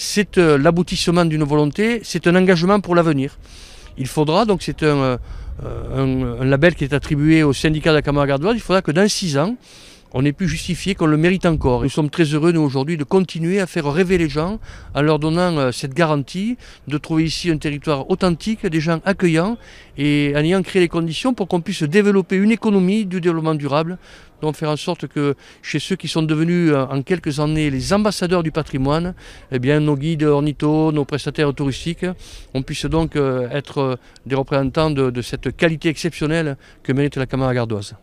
c'est euh, l'aboutissement d'une volonté, c'est un engagement pour l'avenir. Il faudra, donc c'est un, euh, label qui est attribué au syndicat de la Camargue il faudra que dans six ans, on est plus justifié qu'on le mérite encore. Nous sommes très heureux, nous, aujourd'hui, de continuer à faire rêver les gens en leur donnant euh, cette garantie de trouver ici un territoire authentique, des gens accueillants et en ayant créé les conditions pour qu'on puisse développer une économie du développement durable. Donc faire en sorte que chez ceux qui sont devenus euh, en quelques années les ambassadeurs du patrimoine, eh bien, nos guides ornithos, nos prestataires touristiques, on puisse donc euh, être des représentants de, cette qualité exceptionnelle que mérite la Camargue gardoise.